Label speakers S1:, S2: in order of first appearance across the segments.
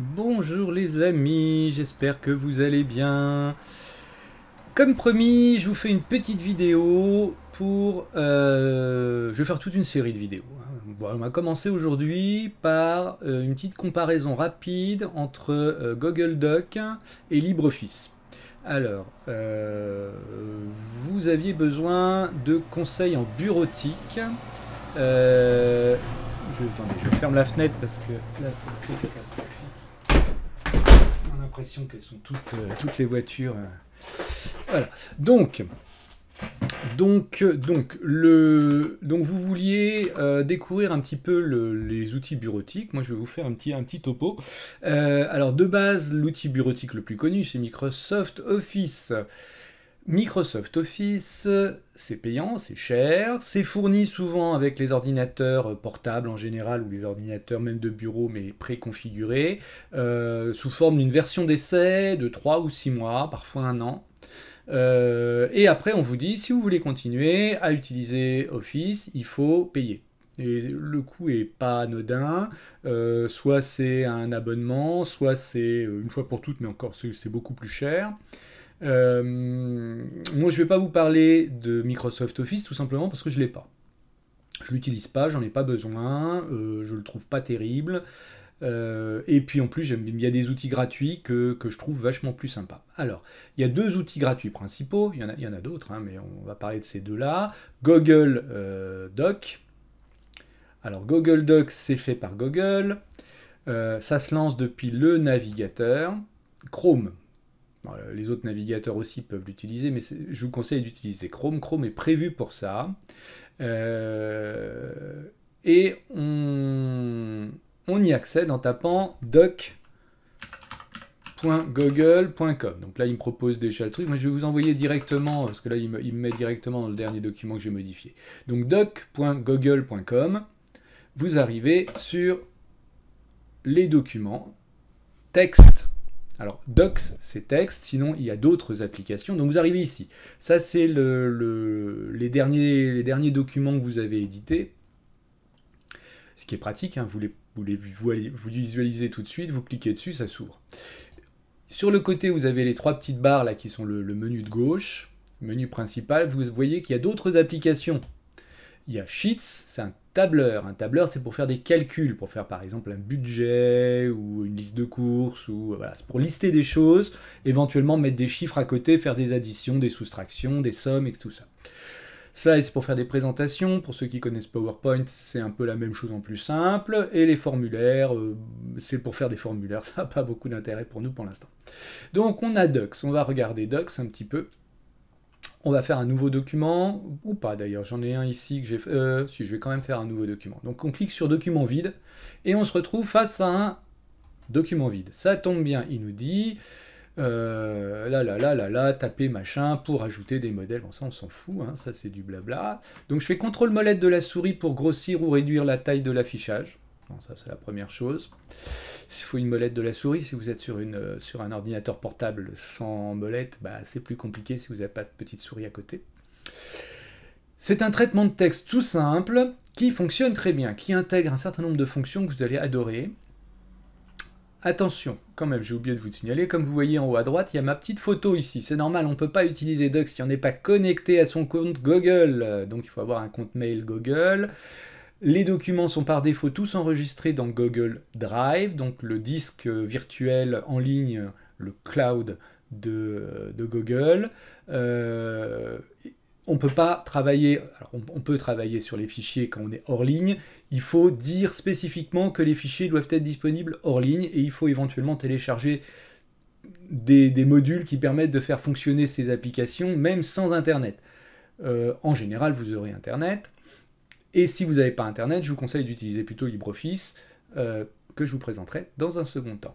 S1: Bonjour les amis, j'espère que vous allez bien. Comme promis, je vous fais une petite vidéo pour... Euh, je vais faire toute une série de vidéos. Hein. on va commencer aujourd'hui par euh, une petite comparaison rapide entre euh, Google Doc et LibreOffice. Alors, vous aviez besoin de conseils en bureautique. je, ferme la fenêtre parce que là, c'est l'impression qu'elles sont toutes, euh, toutes les voitures. Euh. Voilà. Donc, donc, euh, donc, le, donc vous vouliez découvrir un petit peu les outils bureautiques. Moi, je vais vous faire un petit, un petit topo. alors, de base, l'outil bureautique le plus connu, c'est Microsoft Office. Microsoft Office, c'est payant, c'est cher, c'est fourni souvent avec les ordinateurs euh, portables en général ou les ordinateurs même de bureau mais préconfigurés, euh, sous forme d'une version d'essai de 3 ou 6 mois, parfois un an. Euh, et après on vous dit si vous voulez continuer à utiliser Office, il faut payer. Et le coût est pas anodin. soit c'est un abonnement, soit c'est une fois pour toutes, mais encore c'est beaucoup plus cher. Euh, moi, je ne vais pas vous parler de Microsoft Office tout simplement parce que je ne l'ai pas. Je ne l'utilise pas, j'en ai pas besoin, euh, je ne le trouve pas terrible. Euh, et puis en plus, il y a des outils gratuits que, je trouve vachement plus sympas. Alors, il y a deux outils gratuits principaux, il y en a, y en a d'autres, hein, mais on va parler de ces deux-là. Google Doc. Alors, Google Docs, c'est fait par Google. ça se lance depuis le navigateur. Chrome, euh, les autres navigateurs aussi peuvent l'utiliser, mais je vous conseille d'utiliser Chrome. Chrome est prévu pour ça. Euh, et on, y accède en tapant doc.google.com. Donc là, il me propose déjà le truc. Moi, je vais vous envoyer directement, parce que là, il me, il me met directement dans le dernier document que j'ai modifié. Donc doc.google.com. Vous arrivez sur les documents, texte alors docs, c'est texte, sinon il y a d'autres applications. Donc vous arrivez ici. Ça, c'est le, les, derniers, documents que vous avez édités. Ce qui est pratique, hein, vous, les, visualisez tout de suite, vous cliquez dessus, ça s'ouvre. Sur le côté, vous avez les trois petites barres là qui sont le, le menu de gauche, menu principal. Vous voyez qu'il y a d'autres applications. Il y a Sheets, c'est un tableur. Un tableur, c'est pour faire des calculs, pour faire par exemple un budget ou une liste de courses, ou euh, voilà, c'est pour lister des choses, éventuellement mettre des chiffres à côté, faire des additions, des soustractions, des sommes et tout ça. Slides, c'est pour faire des présentations. Pour ceux qui connaissent PowerPoint, c'est un peu la même chose en plus simple. Et les formulaires, euh, c'est pour faire des formulaires. Ça n'a pas beaucoup d'intérêt pour nous pour l'instant. Donc on a Docs. On va regarder Docs un petit peu. On va faire un nouveau document, ou pas d'ailleurs, j'en ai un ici que j'ai euh, si, je vais quand même faire un nouveau document. Donc on clique sur document vide, et on se retrouve face à un document vide. Ça tombe bien, il nous dit, euh, là, là, là, là, là, taper machin pour ajouter des modèles. Bon, ça, on s'en fout, hein, ça, c'est du blabla. Donc, je fais contrôle molette de la souris pour grossir ou réduire la taille de l'affichage ça, c'est la première chose. S'il faut une molette de la souris, si vous êtes sur, une, euh, sur un ordinateur portable sans molette, bah, c'est plus compliqué si vous n'avez pas de petite souris à côté. C'est un traitement de texte tout simple qui fonctionne très bien, qui intègre un certain nombre de fonctions que vous allez adorer. Attention, quand même, j'ai oublié de vous signaler, comme vous voyez en haut à droite, il y a ma petite photo ici. C'est normal, on ne peut pas utiliser Docs si on n'est pas connecté à son compte Google. Donc il faut avoir un compte mail Google. Les documents sont par défaut tous enregistrés dans Google Drive, donc le disque virtuel en ligne, le cloud de, Google. Euh, on peut pas travailler, on, peut travailler sur les fichiers quand on est hors ligne, il faut dire spécifiquement que les fichiers doivent être disponibles hors ligne et il faut éventuellement télécharger des, modules qui permettent de faire fonctionner ces applications même sans Internet. Euh, en général, vous aurez Internet, et si vous n'avez pas Internet, je vous conseille d'utiliser plutôt LibreOffice, euh, que je vous présenterai dans un second temps.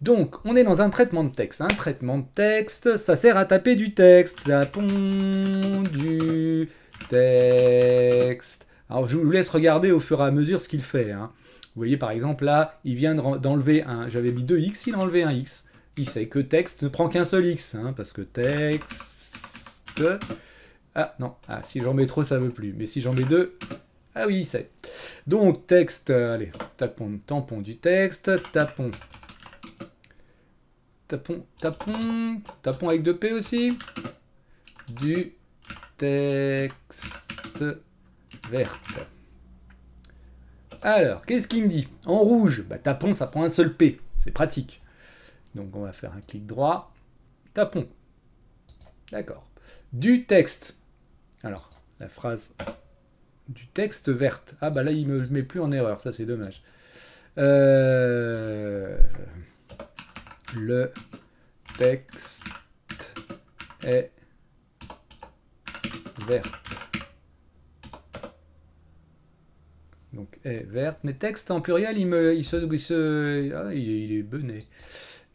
S1: Donc, on est dans un traitement de texte. Un traitement de texte, ça sert à taper du texte. Tapons du texte. Alors, je vous laisse regarder au fur et à mesure ce qu'il fait. Hein. Vous voyez, par exemple, là, il vient d'enlever un... J'avais mis deux x il a enlevé un x. Il sait que texte ne prend qu'un seul x, hein, parce que texte... Ah, non. Ah, si j'en mets trop, ça ne veut plus. Mais si j'en mets deux, ah oui, c'est. Donc, texte, euh, allez, tapons, tampon du texte, tapons. Tapons, tapons, tapons avec deux P aussi. Du texte vert Alors, qu'est-ce qu'il me dit En rouge, bah, tapons, ça prend un seul P, c'est pratique. Donc, on va faire un clic droit, tapons. D'accord. Du texte. Alors, la phrase du texte verte. Ah bah là, il me met plus en erreur, ça c'est dommage. Euh, le texte est verte. Donc est verte. Mais texte en pluriel, il me, il se, ah, il, est, il est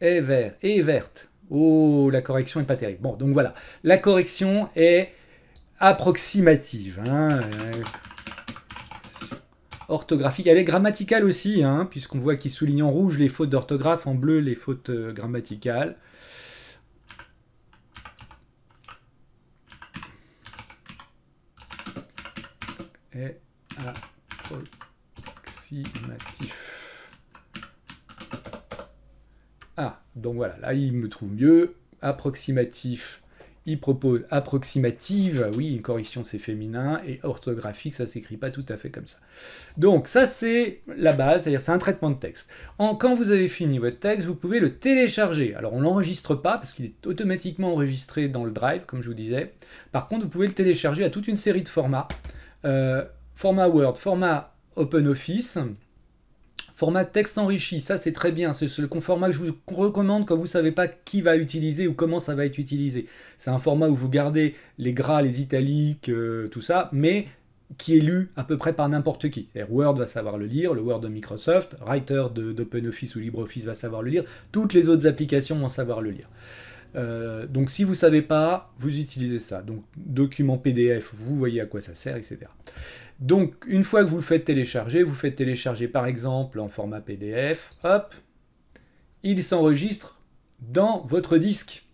S1: Est vert et verte. Oh, la correction est pas terrible. Bon, donc voilà. La correction est approximative. Hein orthographique. Elle est grammaticale aussi, hein, puisqu'on voit qu'il souligne en rouge les fautes d'orthographe, en bleu les fautes euh, grammaticales. Et approximatif. Ah, donc voilà, là il me trouve mieux. Approximatif il propose approximative, oui, une correction c'est féminin, et orthographique, ça s'écrit pas tout à fait comme ça. Donc ça c'est la base, c'est-à-dire c'est un traitement de texte. En, quand vous avez fini votre texte, vous pouvez le télécharger. Alors on l'enregistre pas parce qu'il est automatiquement enregistré dans le Drive, comme je vous disais. Par contre, vous pouvez le télécharger à toute une série de formats. Euh, format Word, format OpenOffice, Format texte enrichi, ça c'est très bien, c'est le format que je vous recommande quand vous ne savez pas qui va utiliser ou comment ça va être utilisé. C'est un format où vous gardez les gras, les italiques, euh, tout ça, mais qui est lu à peu près par n'importe qui. Word va savoir le lire, le Word de Microsoft, Writer d'OpenOffice ou LibreOffice va savoir le lire, toutes les autres applications vont savoir le lire. Euh, donc si vous ne savez pas, vous utilisez ça. Donc document PDF, vous voyez à quoi ça sert, etc. Donc, une fois que vous le faites télécharger, vous faites télécharger par exemple en format PDF, hop, il s'enregistre dans votre disque,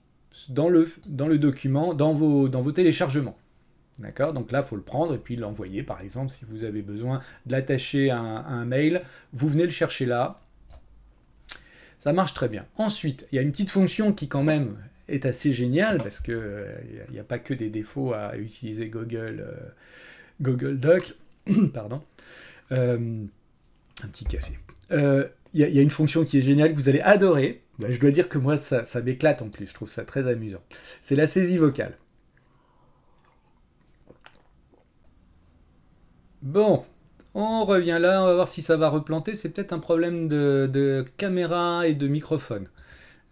S1: dans le, dans le document, dans vos, dans vos téléchargements. D'accord Donc là, il faut le prendre et puis l'envoyer, par exemple, si vous avez besoin de l'attacher à, un mail, vous venez le chercher là. Ça marche très bien. Ensuite, il y a une petite fonction qui quand même est assez géniale, parce qu'il euh, n'y a, pas que des défauts à utiliser Google. Euh, Google Doc, pardon, euh, un petit café. Il euh, y, a une fonction qui est géniale que vous allez adorer. Ben, je dois dire que moi, ça, ça m'éclate en plus. Je trouve ça très amusant. C'est la saisie vocale. Bon, on revient là. On va voir si ça va replanter. C'est peut-être un problème de caméra et de microphone.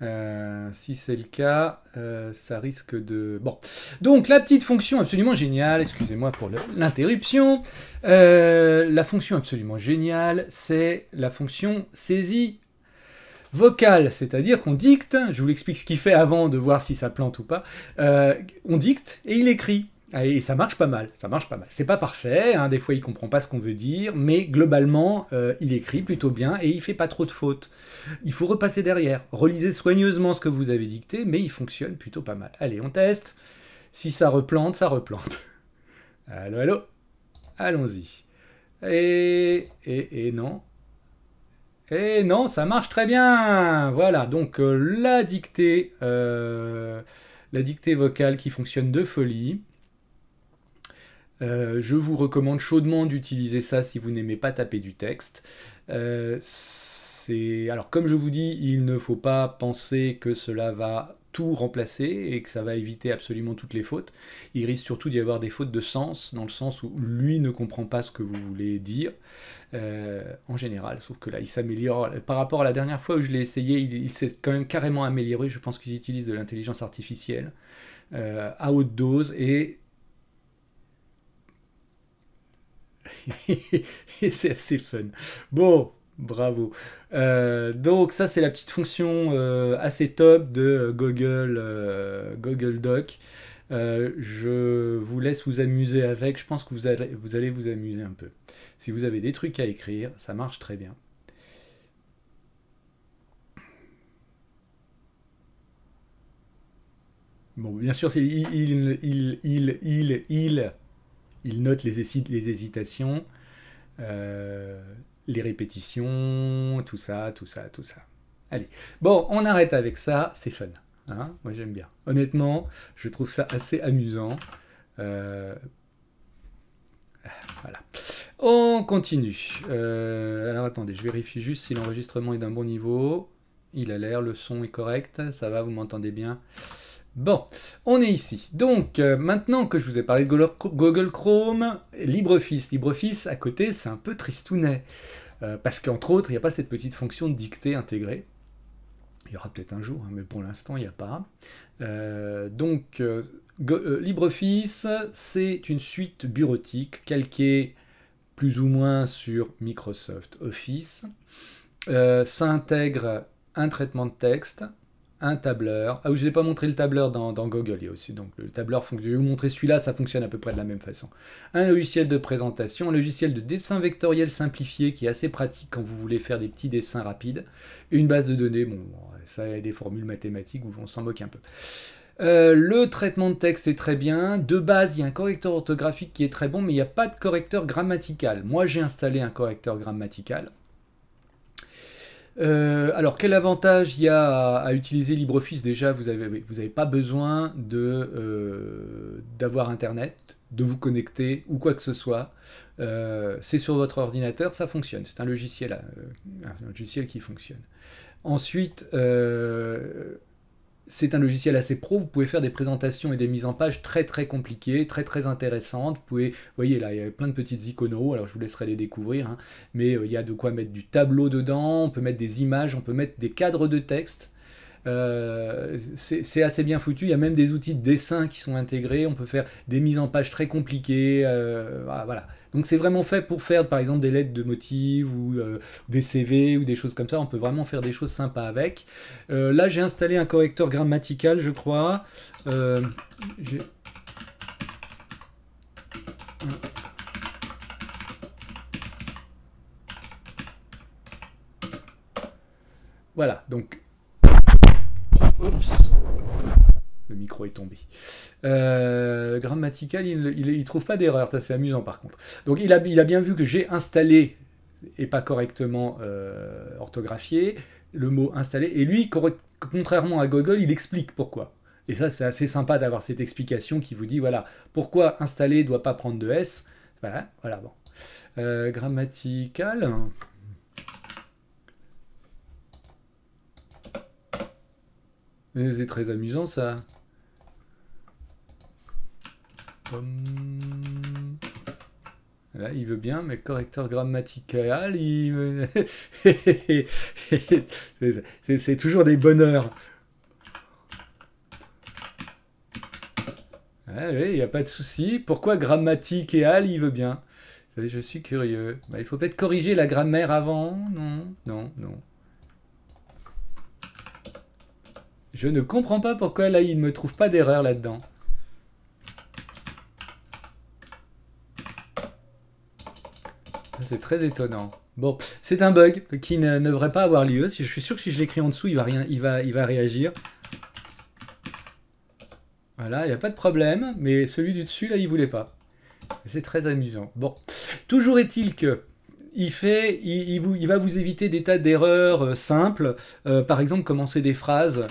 S1: Euh, si c'est le cas, euh, ça risque de... Bon. Donc la petite fonction absolument géniale, excusez-moi pour l'interruption, euh, la fonction absolument géniale, c'est la fonction saisie vocale, c'est-à-dire qu'on dicte, je vous l'explique ce qu'il fait avant de voir si ça plante ou pas, on dicte et il écrit. Ah, et ça marche pas mal, ça marche pas mal. C'est pas parfait, hein, des fois il comprend pas ce qu'on veut dire, mais globalement euh, il écrit plutôt bien et il fait pas trop de fautes. Il faut repasser derrière, relisez soigneusement ce que vous avez dicté, mais il fonctionne plutôt pas mal. Allez, on teste. Si ça replante, ça replante. Allô, allô Allons-y. Et, et, non. Et non, ça marche très bien Voilà, donc euh, la dictée... Euh, la dictée vocale qui fonctionne de folie. Euh, je vous recommande chaudement d'utiliser ça si vous n'aimez pas taper du texte. Euh, alors comme je vous dis, il ne faut pas penser que cela va tout remplacer et que ça va éviter absolument toutes les fautes. Il risque surtout d'y avoir des fautes de sens, dans le sens où lui ne comprend pas ce que vous voulez dire euh, en général. Sauf que là, il s'améliore. Par rapport à la dernière fois où je l'ai essayé, il, s'est quand même carrément amélioré. Je pense qu'ils utilisent de l'intelligence artificielle à haute dose et et c'est assez fun. Bon, bravo. Euh, donc ça c'est la petite fonction euh, assez top de euh, Google, Google Doc. je vous laisse vous amuser avec, je pense que vous allez, vous allez vous amuser un peu. Si vous avez des trucs à écrire, ça marche très bien. Bon, bien sûr, c'est il, il, il, il, il, il note les, hésitations, euh, les répétitions, tout ça, tout ça, tout ça. Allez, bon, on arrête avec ça, c'est fun. Hein. Moi j'aime bien. Honnêtement, je trouve ça assez amusant. Euh, voilà. On continue. Euh, alors attendez, je vérifie juste si l'enregistrement est d'un bon niveau. Il a l'air, le son est correct, ça va, vous m'entendez bien Bon, on est ici. Donc, euh, maintenant que je vous ai parlé de Google Chrome, LibreOffice. LibreOffice, à côté, c'est un peu tristounet. Euh, parce qu'entre autres, il n'y a pas cette petite fonction de dictée intégrée. Il y aura peut-être un jour, hein, mais pour l'instant, il n'y a pas. Euh, donc, LibreOffice, c'est une suite bureautique calquée plus ou moins sur Microsoft Office. ça intègre un traitement de texte, un tableur. Ah oui, je n'ai pas montré le tableur dans, Google, il y a aussi donc le tableur fonctionne. Je vais vous montrer celui-là, ça fonctionne à peu près de la même façon. Un logiciel de présentation, un logiciel de dessin vectoriel simplifié qui est assez pratique quand vous voulez faire des petits dessins rapides. Une base de données, bon, ça a des formules mathématiques où on s'en moque un peu. Euh, le traitement de texte est très bien. De base, il y a un correcteur orthographique qui est très bon, mais il n'y a pas de correcteur grammatical. Moi, j'ai installé un correcteur grammatical. Euh, alors, quel avantage il y a à, utiliser LibreOffice Déjà, vous n'avez vous pas besoin euh, d'avoir Internet, de vous connecter ou quoi que ce soit. Euh, c'est sur votre ordinateur, ça fonctionne. C'est un logiciel, un logiciel qui fonctionne. Ensuite, c'est un logiciel assez pro, vous pouvez faire des présentations et des mises en page très très compliquées, très très intéressantes. Vous pouvez, voyez là, il y a plein de petites iconos, alors je vous laisserai les découvrir, hein. mais euh, il y a de quoi mettre du tableau dedans, on peut mettre des images, on peut mettre des cadres de texte. Euh, c'est assez bien foutu. Il y a même des outils de dessin qui sont intégrés. On peut faire des mises en page très compliquées. Euh, voilà. Donc c'est vraiment fait pour faire, par exemple, des lettres de motifs ou euh, des CV ou des choses comme ça. On peut vraiment faire des choses sympas avec. là, j'ai installé un correcteur grammatical, je crois. voilà, donc Oups le micro est tombé. Euh, grammatical, il ne trouve pas d'erreur, c'est amusant par contre. Donc il a, bien vu que j'ai installé et pas correctement euh, orthographié le mot installé, et lui, contrairement à Google, il explique pourquoi. Et ça, c'est assez sympa d'avoir cette explication qui vous dit, voilà, pourquoi installer ne doit pas prendre de S. Voilà, voilà, bon. Euh, grammatical. C'est très amusant ça. Là, il veut bien, mais correcteur grammatical, il... c'est toujours des bonheurs. Ah oui, il n'y a pas de souci. Pourquoi grammatical, et al, il veut bien Je suis curieux. Bah, il faut peut-être corriger la grammaire avant, non Non, non. Je ne comprends pas pourquoi là il ne me trouve pas d'erreur là-dedans. C'est très étonnant. Bon, c'est un bug qui ne, devrait pas avoir lieu. Je suis sûr que si je l'écris en dessous, il va, rien, il va, il va réagir. Voilà, il n'y a pas de problème, mais celui du dessus, là, il voulait pas. C'est très amusant. Bon, toujours est-il que il, fait, il, vous, il, va vous éviter des tas d'erreurs euh, simples. Euh, par exemple, commencer des phrases.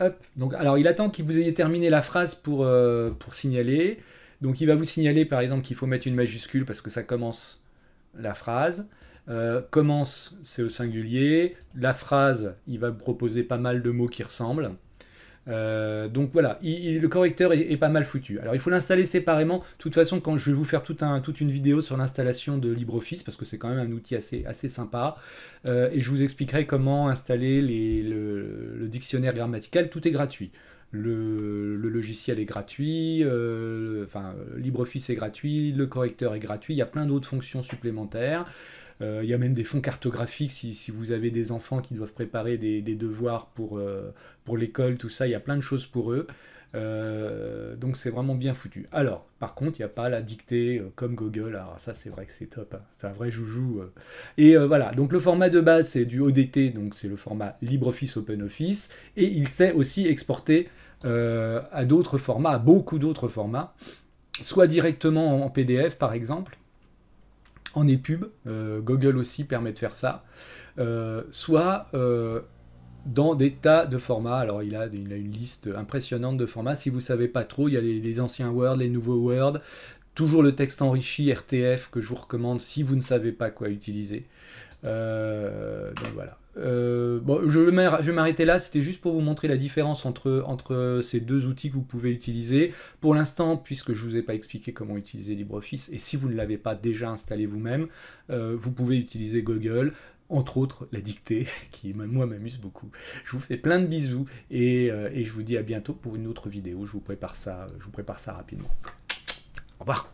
S1: Hop. Donc, alors, il attend que vous ayez terminé la phrase pour euh, signaler. Donc il va vous signaler par exemple qu'il faut mettre une majuscule parce que ça commence la phrase. Euh, commence, c'est au singulier. La phrase, il va proposer pas mal de mots qui ressemblent. Euh, donc voilà, le correcteur est, pas mal foutu. Alors il faut l'installer séparément. De toute façon, quand je vais vous faire toute une vidéo sur l'installation de LibreOffice, parce que c'est quand même un outil assez, sympa, euh, et je vous expliquerai comment installer le dictionnaire grammatical. Tout est gratuit le, logiciel est gratuit, euh, euh, LibreOffice est gratuit, le correcteur est gratuit, il y a plein d'autres fonctions supplémentaires. Euh, il y a même des fonds cartographiques si, vous avez des enfants qui doivent préparer des, devoirs pour, pour l'école, tout ça, il y a plein de choses pour eux. Euh, donc c'est vraiment bien foutu. Alors, par contre, il n'y a pas la dictée euh, comme Google. Alors ça, c'est vrai que c'est top. Hein. C'est un vrai joujou. Euh. Et voilà, donc le format de base, c'est du ODT, donc c'est le format LibreOffice OpenOffice. Et il sait aussi exporter à d'autres formats, à beaucoup d'autres formats, soit directement en PDF, par exemple, en EPUB. Google aussi permet de faire ça. soit dans des tas de formats. Alors il a, une liste impressionnante de formats. Si vous ne savez pas trop, il y a les, anciens Word, les nouveaux Word, toujours le texte enrichi RTF que je vous recommande si vous ne savez pas quoi utiliser. Euh, donc voilà. Euh, je vais m'arrêter là, c'était juste pour vous montrer la différence entre, entre ces deux outils que vous pouvez utiliser. Pour l'instant, puisque je ne vous ai pas expliqué comment utiliser LibreOffice, et si vous ne l'avez pas déjà installé vous-même, euh, vous pouvez utiliser Google entre autres la dictée, qui moi m'amuse beaucoup. Je vous fais plein de bisous euh, et, je vous dis à bientôt pour une autre vidéo. Je vous prépare ça, je vous prépare ça rapidement. Au revoir.